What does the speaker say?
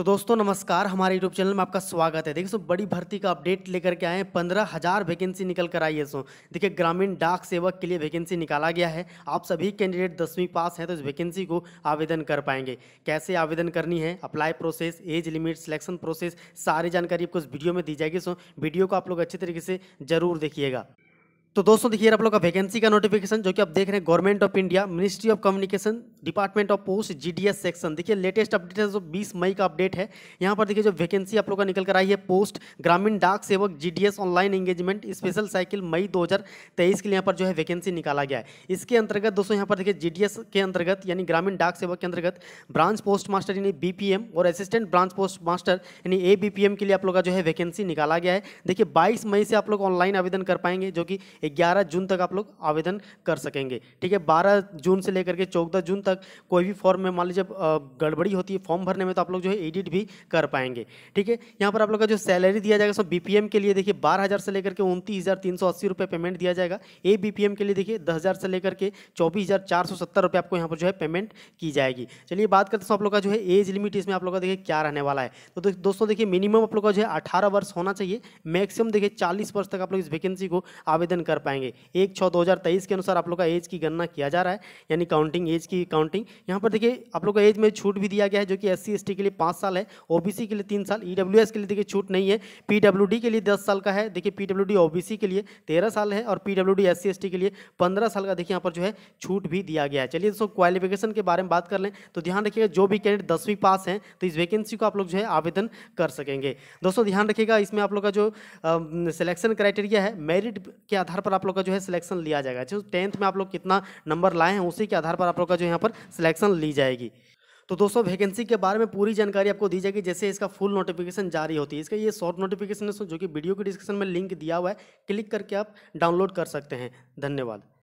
तो दोस्तों नमस्कार हमारे यूट्यूब चैनल में आपका स्वागत है देखिए सो बड़ी भर्ती का अपडेट लेकर के आए हैं पंद्रह हज़ार वैकेंसी निकल कर आई है सो देखिए ग्रामीण डाक सेवक के लिए वैकेंसी निकाला गया है आप सभी कैंडिडेट दसवीं पास हैं तो इस वैकेंसी को आवेदन कर पाएंगे कैसे आवेदन करनी है apply process age limit selection process सारी जानकारी आपको इस वीडियो में दी जाएगी सो वीडियो को आप लोग अच्छे तरीके से जरूर देखिएगा तो दोस्तों देखिए आप लोग का वैकेंसी का नोटिफिकेशन जो कि आप देख रहे हैं government of India ministry of communication department of post GDS section देखिए लेटेस्ट अपडेट है जो 20 मई का अपडेट है यहाँ पर देखिए जो वैकेंसी आप लोग का निकल कर आई है पोस्ट ग्रामीण डाक सेवक जी ऑनलाइन एंगेजमेंट स्पेशल साइकिल मई दो के लिए यहाँ पर जो है वैकेंसी निकाला गया है इसके अंतर्गत दोस्तों यहाँ पर देखिए जी के अंतर्गत यानी ग्रामीण डाक सेवक के अंतर्गत ब्रांच पोस्ट मास्टर यानी बी और असिस्टेंट ब्रांच पोस्ट मास्टर यानी ए के लिए आप लोग का जो है वैकेंसी निकाला गया है देखिए बाईस मई से आप लोग ऑनलाइन आवेदन कर पाएंगे जो कि ग्यारह जून तक आप लोग आवेदन कर सकेंगे ठीक है बारह जून से लेकर के चौदह जून तक कोई भी फॉर्म में मान लीजिए गड़बड़ी होती है फॉर्म भरने में तो आप लोग जो है एडिट भी कर पाएंगे ठीक है यहाँ पर आप लोग का जो सैलरी दिया जाएगा सो बी के लिए देखिए बारह से लेकर के उनतीस पेमेंट दिया जाएगा ए बी के लिए देखिए दस से लेकर के चौबीस आपको यहाँ पर जो है पेमेंट की जाएगी चलिए बात करते हैं आप लोग का जो है एज लिमिट इसमें आप लोग का देखिए क्या रहने वाला है तो दोस्तों देखिए मिनिमम आप लोग का जो है अठारह वर्ष होना चाहिए मैक्सिमम देखिए चालीस वर्ष तक आप लोग इस वैकेंसी को आवेदन कर पाएंगे एक छः दो के अनुसार आप लोग का एज की गणना किया जा रहा है यानी काउंटिंग एज की काउंटिंग यहाँ पर देखिए आप लोग का एज में छूट भी दिया गया है जो कि एस सी के लिए पाँच साल है ओ के लिए तीन साल ई के लिए देखिए छूट नहीं है पी के लिए दस साल का है देखिए पी डब्ल्यू के लिए तेरह साल है और पी डब्ल्यू के लिए पंद्रह साल का देखिए यहाँ पर जो है छूट भी दिया गया है चलिए दोस्तों क्वालिफिकेशन के बारे में बात कर लें तो ध्यान रखिएगा जो भी कैंडिडेट दसवीं पास हैं तो इस वैकेंसी को आप लोग जो है आवेदन कर सकेंगे दोस्तों ध्यान रखिएगा इसमें आप लोग का जो सिलेक्शन क्राइटेरिया है मेरिट के आधार आधार पर आप लोग का जो है सिलेक्शन लिया जाएगा जो अच्छा, टेंथ में आप लोग कितना नंबर लाए हैं उसी के आधार पर आप लोग का जो यहाँ पर सिलेक्शन ली जाएगी तो दोस्तों वैकेंसी के बारे में पूरी जानकारी आपको दी जाएगी जैसे इसका फुल नोटिफिकेशन जारी होती है इसका ये शॉर्ट नोटिफिकेशन है जो कि वीडियो के डिस्क्रिप्शन में लिंक दिया हुआ है क्लिक करके आप डाउनलोड कर सकते हैं धन्यवाद